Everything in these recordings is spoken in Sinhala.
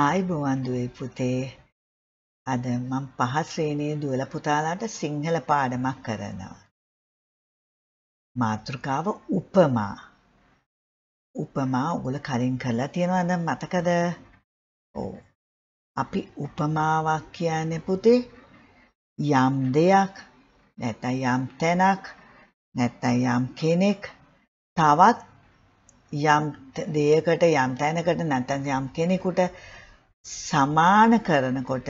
ආයිබෝවන් දුවේ පුතේ අද මම පහ ශ්‍රේණියේ දුවල පුතාලාට සිංහල පාඩමක් කරනවා මාතෘකාව උපමා උපමා ඔගොල්ල කලින් කරලා තියෙනවද මතකද ඔව් අපි උපමාවක් කියන්නේ පුතේ යම් දෙයක් නැත්නම් යම් තැනක් නැත්නම් යම් කෙනෙක් තවත් යම් දෙයකට යම් තැනකට නැත්නම් යම් කෙනෙකුට සමාන කරනකොට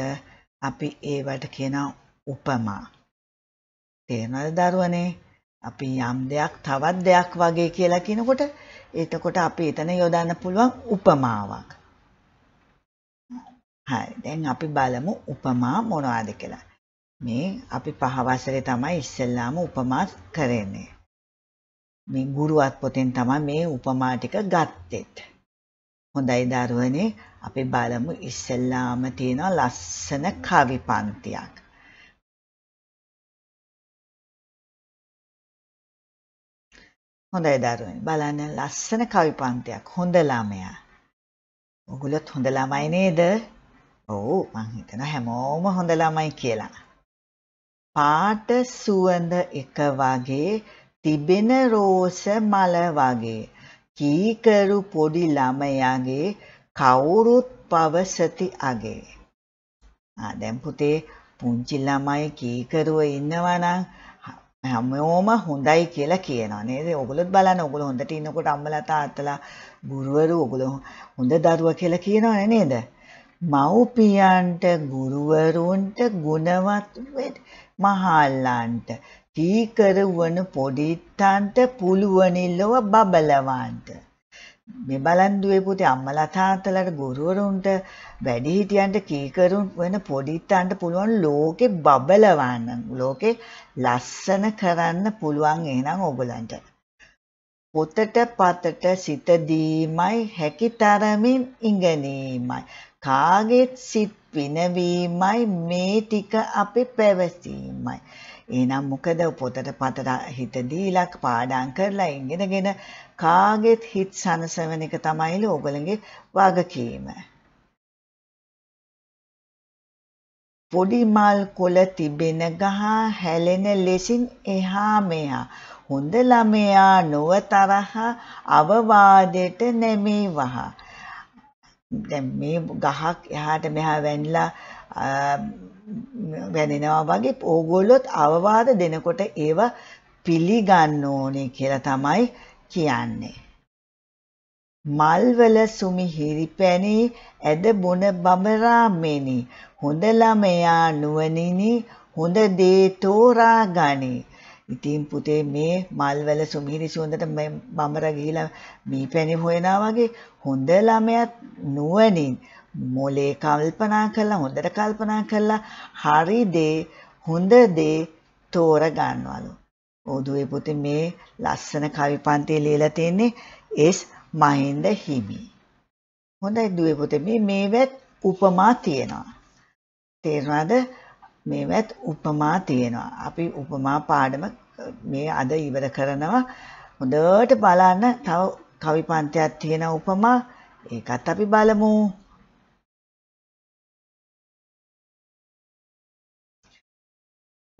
අපි ඒවට කියනවා උපමා. තේරෙනවද දරුවනේ? අපි යම් දෙයක් තවත් දෙයක් වගේ කියලා කියනකොට එතකොට අපි එතන යොදන්න පුළුවන් උපමාවක්. හරි. දැන් අපි බලමු උපමා මොනවද කියලා. මේ අපි පහ වසරේ තමයි ඉස්සෙල්ලාම උපමා කරන්නේ. මේ ගුරුවත් පොතෙන් තමයි මේ උපමා ටික ගත්තෙත්. හොඳයි දරුවනේ අපි බලමු ඉස්සෙල්ලාම තියෙන ලස්සන කවි පන්තියක්. හොඳයි දරුවනේ බලන්න ලස්සන කවි පන්තියක් හොඳ ළමයා. ඔගොල්ලොත් හොඳ ළමයි නේද? ඔව් මං හිතනවා හැමෝම හොඳ ළමයි කියලා. පාට සුවඳ එක වගේ තිබෙන රෝස මල වගේ කීකරු පොඩි ළමයාගේ කවුරුත් පවසති අගේ. ආ දැන් පුතේ පුංචි ළමයි කීකරුව ඉන්නවා නම් හැමෝම හොඳයි කියලා කියනවා නේද? ඔයගොල්ලොත් බලන්න ඔයගොල්ලෝ හොඳට ඉන්නකොට අම්මලා තාත්තලා ගුරුවරු ඔයගොල්ලෝ හොඳ දරුවා කියලා කියනවා නේද? මව්පියන්ට ගුරුවරුන්ට ගුණවත් මහල්ලන්ට කීකරවන පොඩිත්තන්ට පුළුවනිල්ලව බබලවන්ට. මේ බලන්දුවේ පුතේ අම්මලා තාත්තලාට ගුරුවරුන්ට වැඩිහිටියන්ට කීකරුන් වෙන පොඩිත්තන්ට පුළුවන් ලෝකෙ බබලවන්න. ලෝකෙ ලස්සන කරන්න පුළුවන් එහෙනම් ඕගොල්ලන්ට. පොතට පතට සිත දීමයි හැකි තරමින් ඉගෙනීමයි ටාගෙට් සිත් විනවීමයි මේ ටික අපි පැවසීමයි. එහෙනම් මොකද පොතට පතට හිත දීලා පාඩම් කරලා ඉගෙනගෙන කාගෙත් හිත සනසවන එක තමයිලු ඕගලගේ වගකීම. පොඩි මල් කොළ තිබෙන ගහ හැලෙන ලෙසින් එහා මෙහා හොඳ ළමයා නොව තරහ අවවාදයට නැමේ වහා දැන් මේ ගහක් එහාට මෙහා වැනිලා වැනෙනවා වගේ ඕගොල්ලොත් අවවාද දෙනකොට ඒව පිළිගන්න ඕනේ කියලා තමයි කියන්නේ. මල්වල සුමි හිරිපැණි ඇද බොන බඹරාමෙනි හොඳ ළමයා නුවණිනි හොඳ දේ තෝරා ගනි ඉතින් පුතේ මේ මල්වල සුමිහිරි සුවඳට බඹර ගිහිලා මී පැණි හොයනවා වගේ හොඳ ළමයාත් නුවණින් මොලේ කල්පනා කරලා හොඳට කල්පනා කරලා හරි දේ හොඳ දේ තෝර ගන්නවලු. ඔදුවේ පුතේ මේ ලස්සන කවි පන්තිය ලියලා තියෙන්නේ එස් මහින්ද හිමි. හොඳයි දුවේ පුතේ මේ මේවත් උපමා තියෙනවා. තේරුණාද? මේවත් උපමා තියෙනවා. අපි උපමා පාඩම මේ අද ඉවර කරනවා. හොඳට බලන්න තව කවි පන්තයක් තියෙන උපමා ඒකත් අපි බලමු.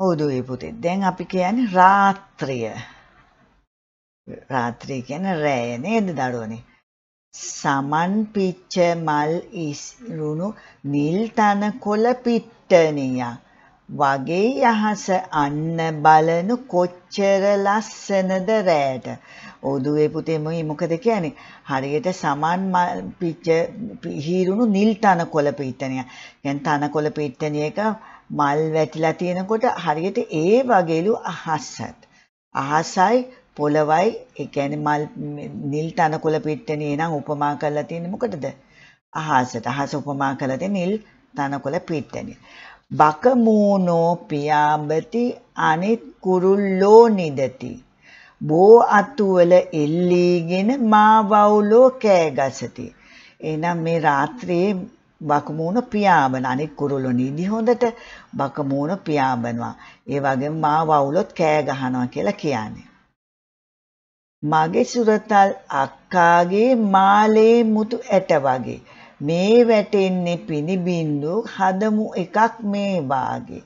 ඕදුවේ පුතේ දැන් අපි කියන්නේ රාත්‍රිය. රාත්‍රිය කියන්නේ රැය නේද දඩුවනේ. සමන් පිච්ච මල් ඉරුණු නිල් තන කොළ පිට්ටනියා වගේ යහස අන්න බලනු කොච්චර ලස්සනද රෑට ඕදුවේ පුතේ මේ මොකද කියන්නේ? හරියට සමාන් පිච්ච හීරුණු නිල් තනකොළ පීඨණය. දැන් තනකොළ පීඨණයක මල් වැටිලා තියෙනකොට හරියට ඒ වගේලු අහසත්. අහසයි පොළවයි ඒ කියන්නේ මල් නිල් තනකොළ පීඨණේ නම් උපමා කරලා තියෙන්නේ මොකටද? අහසට. අහස උපමා කරලා තියෙන්නේ නිල් තනකොළ පීඨණය. බකමූනෝ පියාඹති අනිත් කුරුල්ලෝ නිදති බෝ අතුවල එල්ලීගෙන මා වවුලෝ කෑ ගසති. එහෙනම් මේ රාත්‍රියේ බකමූණ පියාඹන අනෙක් කුරුළු නිදි හොඳට බකමූණ පියාඹනවා. ඒ වගේම මා වවුලොත් කෑ ගහනවා කියලා කියන්නේ. මගේ සුරතල් අක්කාගේ මාලේ මුතු ඇට වගේ මේ වැටෙන්නේ පිනිබින්දු හදමු එකක් මේ වාගේ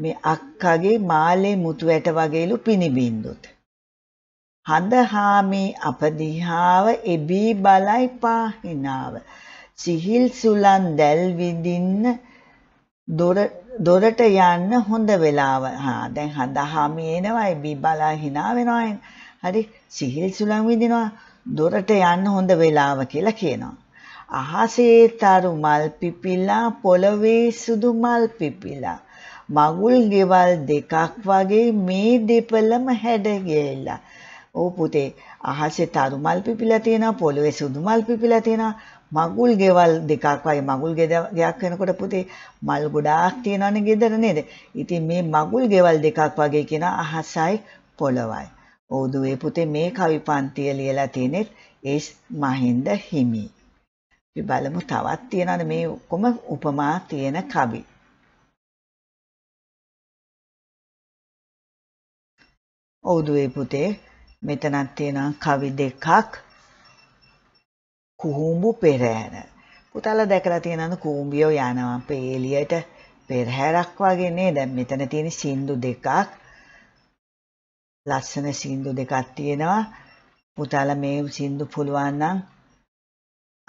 මේ අක්කගේ මාලේ මුතු ඇට වගේලු පිනිබින්දුත් හඳ හාමේ අපදිහාව එබී බලයි පාහිනාව. සිහිල් සුලන් දැල් විඳින්න දොරට යන්න හොඳ වෙලාව. හා දැන් හඳ හාමේ එනවා එබී බලා හිනා වෙනවා. හරි සිහිල් සුලන් විඳිනවා දොරට යන්න හොඳ වෙලාව කියලා කියනවා. අහසේ තරු මල් පිපිලා පොළවේ සුදු මල් පිපිලා මගුල් ගෙවල් දෙකක් වගේ මේ දෙපළම හැඩ ගියලා ඕ පුතේ අහසේ තරු මල් පිපිලා තියෙනවා පොළවේ සුදු මල් පිපිලා තියෙනවා මගුල් ගෙවල් දෙකක් වගේ මගුල් ගෙයක් වෙනකොට පුතේ මල් ගොඩාක් තියෙනවනේ ගෙදර නේද? ඉතින් මේ මගුල් ගෙවල් දෙකක් වගේ කියන අහසයි පොළවයි. ඕදුවේ පුතේ මේ කවි පන්තිය ලියලා තියෙනෙත් ඒ මහින්ද හිමි. අපි බලමු තවත් තියෙනවනේ මේ කොම උපමා තියෙන කවි. ඕදුවේ පුතේ මෙතනත් තියෙනවා කවි දෙකක් කුහුඹු පෙරහැර. පුතාලා දැකලා තියෙනවද කුඹියෝ යනවා අපේ එළියට පෙරහැරක් වගේ නේ. දැන් මෙතන තියෙන සින්දු දෙකක්. ලස්සන සින්දු දෙකක් තියෙනවා. පුතාලා මේ සින්දු පුළුවන් නම්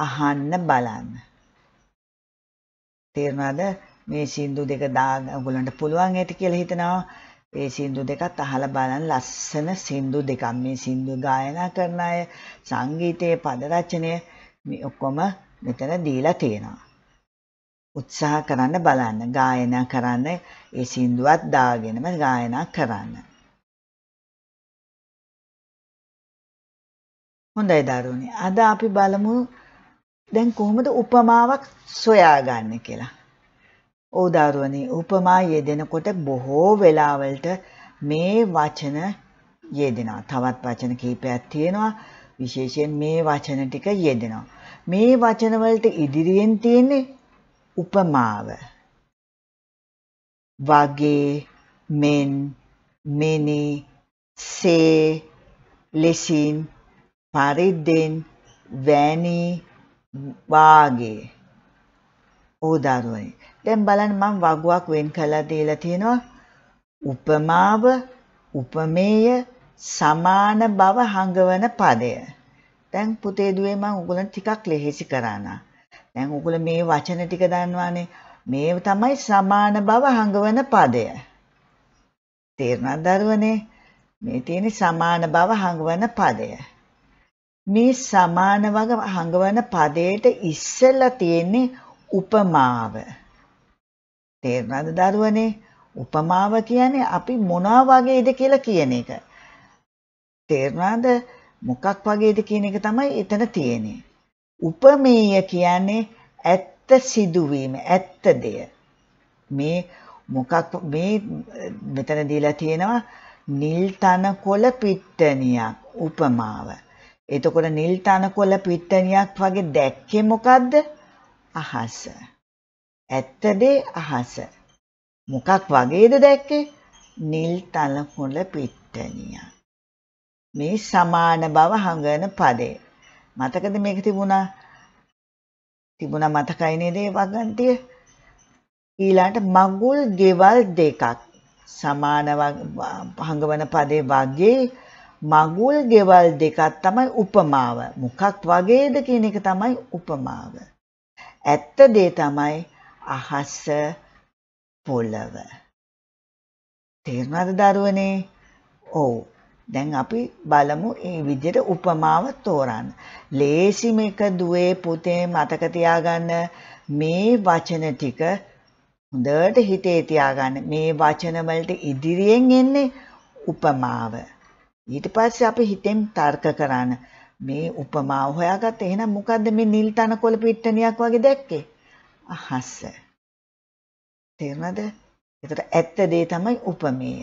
අහන්න බලන්න. තේරුණාද? මේ සින්දු දෙක දා ඔයගොල්ලන්ට පුළුවන් ඇති කියලා හිතනවා. ඒ සින්දු දෙකත් අහලා බලන්න ලස්සන සින්දු දෙකක් මේ සින්දු ගායනා කරන අය සංගීතයේ පද රචනය මේ ඔක්කොම මෙතන දීලා තියෙනවා උත්සාහ කරන්න බලන්න ගායනා කරන්න ඒ සින්දුවත් දාගෙනම ගායනා කරන්න හොඳයි දරුවනේ අද අපි බලමු දැන් කොහොමද උපමාවක් සොයාගන්නේ කියලා ඕදාරුවනි උපමා යෙදෙනකොට බොහෝ වෙලාවලට මේ වචන යෙදෙනවා. තවත් වචන කීපයක් තියෙනවා. විශේෂයෙන් මේ වචන ටික යෙදෙනවා. මේ වචන වලට ඉදිරියෙන් තියෙන්නේ උපමාව. වගේ මෙන් මෙනි සේ ලෙසින් පරිද්දෙන් වැනි වාගේ ඕදාරුවනි දැන් බලන්න මම වගුවක් වෙන් කළා දීලා තියෙනවා උපමාව උපමේය සමාන බව හඟවන පදය දැන් පුතේ දුවේ මම උගලන් ටිකක් ලෙහෙසි කරානා දැන් උගල මේ වචන ටික දන්නවානේ මේ තමයි සමාන බව හඟවන පදය තේරුණාද දරුවනේ මේ තියෙන සමාන බව හඟවන පදය මේ සමාන වග හඟවන පදයට ඉස්සෙල්ලා තියෙන්නේ උපමාව තේරෙනවද දරුවනේ? උපමාව කියන්නේ අපි මොනවා වගේද කියලා කියන එක. තේරෙනවද? මොකක් වගේද කියන එක තමයි එතන තියෙන්නේ. උපමේය කියන්නේ ඇත්ත සිදුවීම, ඇත්ත දෙය. මේ මොකක් මේ මෙතන දීලා තියෙනවා නිල් තනකොළ පිට්ටනියක් උපමාව. එතකොට නිල් තනකොළ පිට්ටනියක් වගේ දැක්කේ මොකද්ද? අහස. ඇත්ත දේ අහස. මොකක් වගේද දැක්කේ? නිල් තල පොළ පිට්ටනිය. මේ සමාන බව හඟන පදේ. මතකද මේක තිබුණා? තිබුණා මතකයි නේද ඒ වගන්තිය? ඊළාට මඟුල් ගෙවල් දෙකක් සමාන හඟවන පදේ වගේ මගුල් ගෙවල් දෙකක් තමයි උපමාව. මොකක් වගේද කියන එක තමයි උපමාව. ඇත්ත දේ තමයි අහස පොළව. තේරුණාද දරුවනේ? ඔව්. දැන් අපි බලමු මේ විදිහට උපමාව තෝරන්න. ලේසිම එක දුවේ පුතේ මතක තියාගන්න මේ වචන ටික හොඳට හිතේ තියාගන්න. මේ වචන වලට ඉදිරියෙන් එන්නේ උපමාව. ඊට පස්සේ අපි හිතෙන් තර්ක කරන්න. මේ උපමාව හොයාගත්ත. එහෙනම් මොකද්ද මේ නිල් තනකොළ පිට්ටනියක් වගේ දැක්කේ? අහස. තේරුණාද? ඒතර ඇත්ත දේ තමයි උපමේය.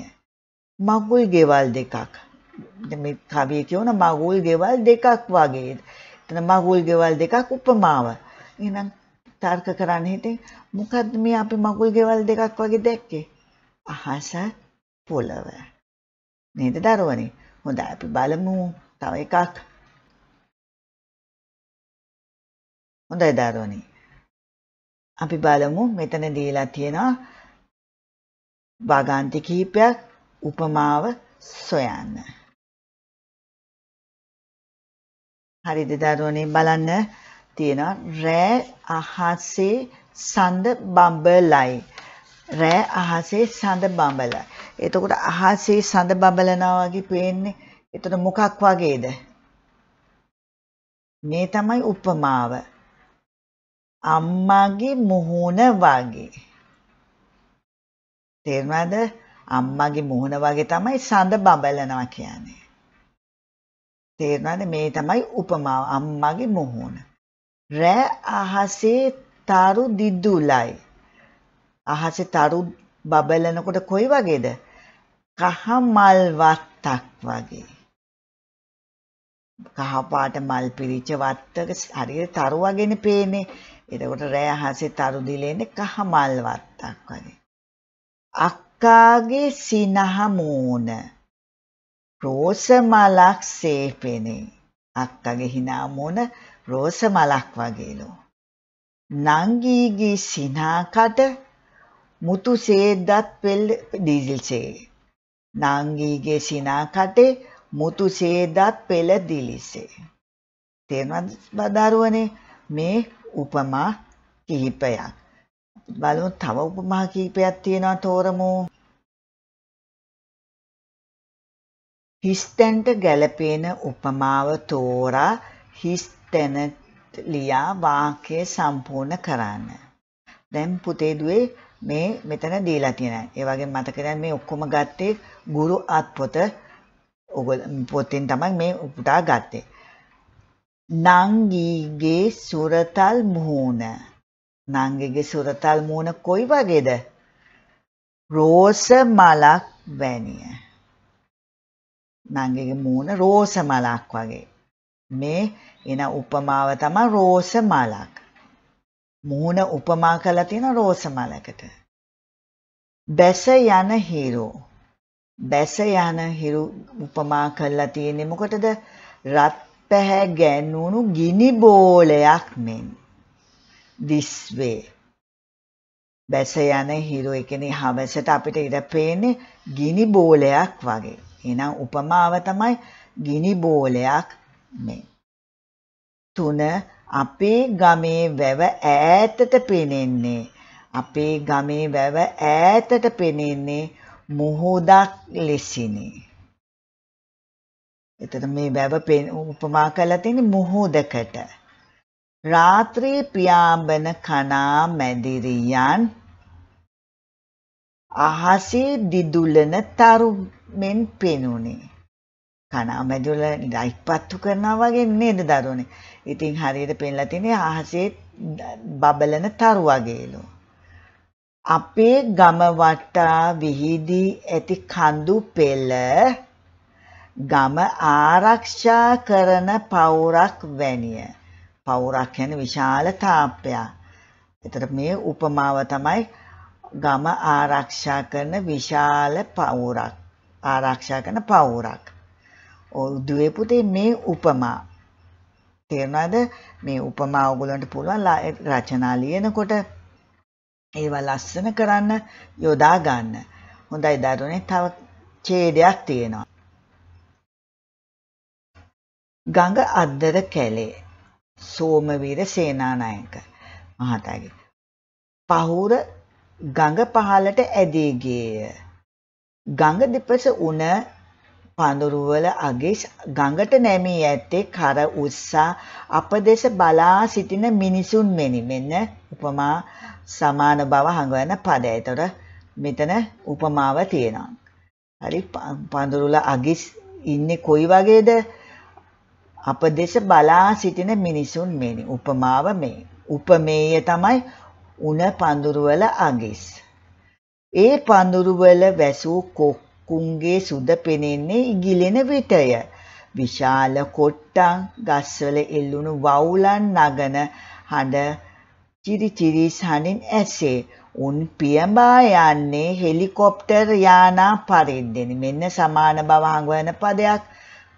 මගුල් ගෙවල් දෙකක්. මේ කවිය කියන මගුල් ගෙවල් දෙකක් වගේ. එතන මගුල් ගෙවල් දෙකක් උපමාව. එහෙනම් තර්ක කරන්න හිටින් මොකද්ද මේ අපි මගුල් ගෙවල් දෙකක් වගේ දැක්කේ? අහස පොළව. නේද දරුවනේ? හොඳයි අපි බලමු තව එකක්. හොඳයි දරුවනේ. අපි බලමු මෙතන දීලා තියෙනවා වාගාන්ති කිහිපයක් උපමාව සොයන්න. හරිද දරුවනේ බලන්න තියෙනවා රෑ අහසේ සඳ බඹලයි. රෑ අහසේ සඳ බඹලයි. එතකොට අහසේ සඳ බඹලනවා වගේ පේන්නේ. එතකොට මොකක් වගේද? මේ තමයි උපමාව. අම්මාගේ මුහුණ වගේ. තේරුණාද? අම්මාගේ මුහුණ වගේ තමයි සඳ බබලනවා කියන්නේ. තේරුණාද? මේ තමයි උපමාව අම්මාගේ මුහුණ. රෑ අහසේ තරු දිදුලයි. අහසේ තරු බබලනකොට කොයි වගේද? කහ මල් වත්තක් වගේ. කහ පාට මල් පිරිච්ච වත්තක හරියට තරු වගේනේ පේන්නේ. එතකොට රෑ අහසේ තරු දිලෙන්නේ කහමල් වත්තක් වගේ. අක්කාගේ සිනහ මූණ රෝස මලක් සේපෙනේ. අක්කාගේ hina මූණ රෝස මලක් වගේලු. නංගීගේ සිනාකට මුතු සේදත් පෙල් දීසිල්සේ. නංගීගේ සිනාකටේ මුතු සේදත් පෙළ දිලිසේ. තේරෙනවද බදාරුවනේ මේ උපමා කිහිපයක්. බලමු තව උපමා කිහිපයක් තියෙනවා තෝරමු. හිස්තැන්ට ගැලපෙන උපමාව තෝරා හිස්තැන ලියා වාක්‍ය සම්පූර්ණ කරන්න. දැන් පුතේ දුවේ මේ මෙතන දීලා තියෙනවා. ඒ වගේ මතක දැන් මේ ඔක්කොම ගත්තේ ගුරු අත්පොත ඔගොල්ලෝ පොතෙන් තමයි මේ උපුටා ගත්තේ. නංගීගේ සුරතල් මූණ නංගිගේ සුරතල් මූණ කොයි වගේද? රෝස මලක් වැනිය. නංගිගේ මූණ රෝස මලක් වගේ. මේ එන උපමාව තමයි රෝස මලක්. මූණ උපමා කරලා තියෙන රෝස මලකට. බැස යන හිරු. බැස යන හිරු උපමා කරලා තියෙන්නේ මොකටද? රත් පැහැ ගැන්වුණු ගිනි බෝලයක් මෙන් දිස්වේ. බැස යන හිරු එකනේ හවසට අපිට ඉර පේන්නේ ගිනි බෝලයක් වගේ. එහෙනම් උපමාව තමයි ගිනි බෝලයක් මේ. තුන අපේ ගමේ වැව ඈතට පෙනෙන්නේ අපේ ගමේ වැව ඈතට පෙනෙන්නේ මුහුදක් ලෙසිනේ. එතන මේ වැව උපමා කරලා තියෙන්නේ මොහොදකට. රාත්‍රී පියාඹන කණා මැදිරියන් අහසේ දිදුලන තරු මෙන් පෙනුනේ. කණා මැදුල ඉපත්තු කරනවා වගේ නේද දරුවනේ. ඉතින් හරියට පෙන්ලා තියෙන්නේ අහසේ බබලන තරු වගේලු. අපේ ගම වටා විහිදී ඇති කඳු පෙළ ගම ආරක්ෂා කරන පවුරක් වැනිය. පවුරක් යන විශාල තාප්පයක්. එතට මේ උපමාව තමයි ගම ආරක්ෂා කරන විශාල පවුරක්. ආරක්ෂා කරන පවුරක්. ඔදුවේ පුතේ මේ උපමා. තේරෙනවද? මේ උපමා ඔයගලන්ට පුළුවන් රචනා ලියනකොට ඒවා ලස්සන කරන්න යොදා ගන්න. හොඳයි දරුවනේ තව ඡේදයක් තියෙනවා. ගඟ අද්දර කැලේ සෝමවීර සේනානායක මහතාගේ පහුර ගඟ පහලට ඇදී ගියේය ගඟ දෙපස උණ පඳුරුවල අගේ ගඟට නැමී ඇත්තේ කර උස්සා අපදෙස බලා සිටින මිනිසුන් මෙනි මෙන්න උපමා සමාන බව හඟවන පදය. ඒතර මෙතන උපමාව තියෙනවා. හරි පඳුරුල අගිස් ඉන්නේ කොයි වගේද? අප දෙස බලා සිටින මිනිසුන් මෙනි. උපමාව මේ. උපමේය තමයි උණ පඳුරුවල අගිස්. ඒ පඳුරුවල වැසූ කොක්කුන්ගේ සුද පෙනෙන්නේ ඉගිලෙන විටය. විශාල කොට්ටන් ගස්වල එල්ලුණු වවුලන් නගන හඬ චිරිචිරි සනින් ඇසේ. උන් පියඹා යන්නේ හෙලිකොප්ටර් යානා පරිද්දෙනි. මෙන්න සමාන බව හඟවන පදයක්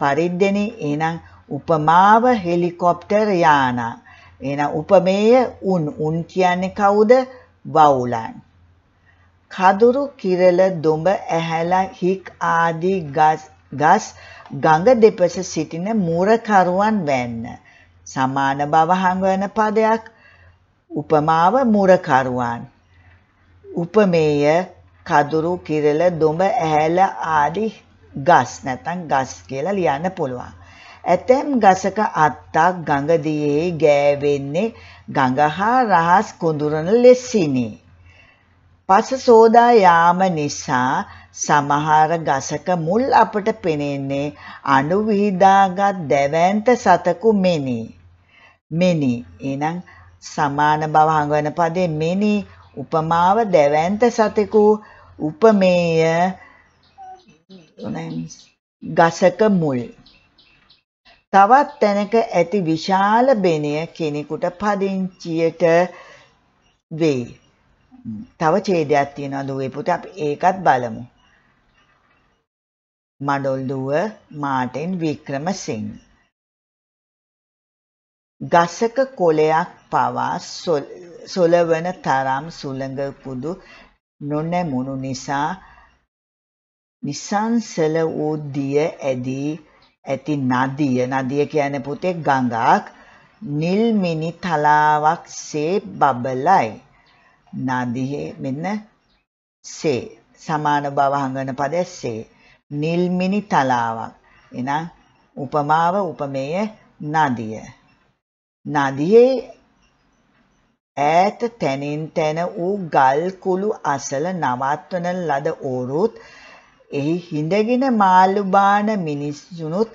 පරිද්දෙනි. එහෙනම් උපමාව හෙලිකොප්ටර් යාන. එන උපමේය උන් උන් කියන්නේ කවුද? වවුලන්. කදුරු කිරල දොඹ ඇහැල හික් ආදී ගස් ගස් ගඟ දෙපස සිටින මූරකරුවන් වැන්න. සමාන බව හඟවන පදයක් උපමාව මූරකරුවන්. උපමේය කදුරු කිරල දොඹ ඇහැල ආදී ගස් නැත්නම් ගස් කියලා ලියන්න පුළුවන්. ඇතැම් ගසක අත්තක් ගඟදියේ ගෑවෙන්නේ ගඟහා රහස් කුඳුරන ලෙස්සිනි. පස සෝදා යාම නිසා සමහර ගසක මුල් අපට පෙනෙන්නේ අණු විහිදාගත් දැවැන්ත සතකු මෙනි. මෙනි එනම් සමාන බව හඟවන පදේ මෙනි උපමාව දැවැන්ත සතෙකු උපමේය ගසක මුල් තවත් තැනක ඇති විශාල බෙනය කෙනෙකුට පදිංචියට වෙයි. තව ඡේදයක් තියෙනවා දුවේ පුතේ අපි ඒකත් බලමු. මඩොල් දුව මාටින් වික්‍රමසිංහ ගසක කොලයක් පවා සොලවන තරම් සුළඟ පුදු නොනැමුණු නිසා නිසංසල වූ දිය ඇදී ඇති නදිය නදිය කියන්නේ පුතේ ගඟක් නිල් මිනි තලාවක් සේ බබලයි නදියේ මෙන්න සේ සමාන බව හංගන පදයේ සේ නිල් මිනි තලාවක් එහෙනම් උපමාව උපමේය නදිය නදියේ ඈත තැනින් තැන වූ ගල් කුළු අසල නවත්වන ලද ඕරුත් එහි හිඳගෙන මාළු බාන මිනිස්සුනුත්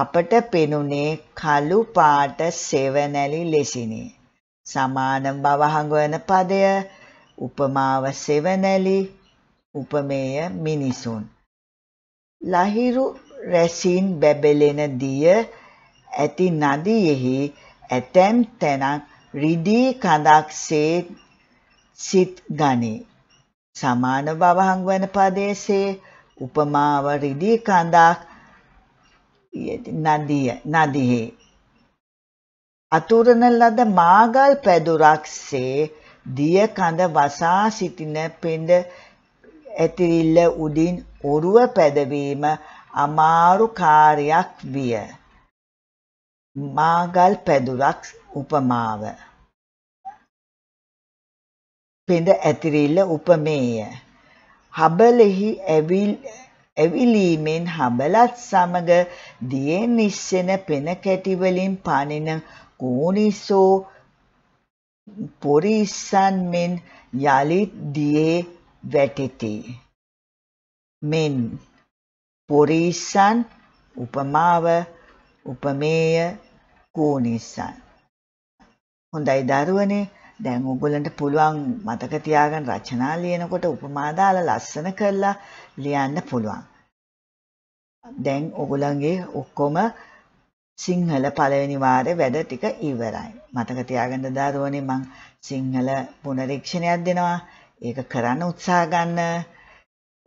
අපට පෙනුනේ කළු පාට සෙවණැලි ලෙසිනි. සමාන බව හඟවන පදය උපමාව සෙවණැලි උපමේය මිනිසුන්. ලහිරු රැසින් බැබලෙන දිය ඇති නදියෙහි ඇතැම් තැනක් රිදී කඳක්සේ සිත් ගනී. සමාන බව හඟවන පදයේසේ උපමාව රිදී කඳක් නදිය නදිහි අතුරන ලද මාගල් පැදුරක්සේ දිය කඳ වසා සිටින පෙඳ ඇතිරිල්ල උඩින් ඔරුව පැදවීම අමාරු කාර්යයක් විය. මාගල් පැදුරක් උපමාව. පෙඳ ඇතිරිල්ල උපමේය. හබලෙහි ඇවිලීමෙන් හබලත් සමග දියෙන් ඉස්සෙන පෙන කැටිවලින් පනින කෝනිසෝ පොරිස්සන් මෙන් යළිත් දියේ වැටිති. මෙන් පොරිස්සන් උපමාව උපමේය කෝනිසන්. හොඳයි දරුවනේ දැන් ඔයගොල්ලන්ට පුළුවන් මතක තියාගන්න රචනා ලියනකොට උපමා දාලා ලස්සන කරලා ලියන්න පුළුවන්. දැන් ඔයගොල්ලන්ගේ ඔක්කොම සිංහල පළවෙනි වාරේ වැඩ ටික ඉවරයි. මතක තියාගන්න දාරුවනේ මං සිංහල පුනරීක්ෂණයක් දෙනවා. ඒක කරන්න උත්සාහ ගන්න.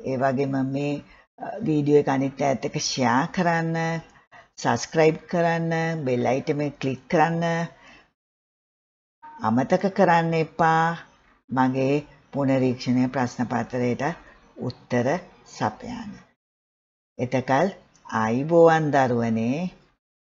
ඒ වගේම මේ වීඩියෝ එක අනිත් අයත් එක්ක ෂෙයා කරන්න, subscribe කරන්න, bell icon එක ක්ලික් කරන්න. අමතක කරන්න එපා මගේ පුනරීක්ෂණය ප්‍රශ්නපත්‍රයට උත්තර සපයන්න. එතකල් ආයිබෝවන් දරුවනේ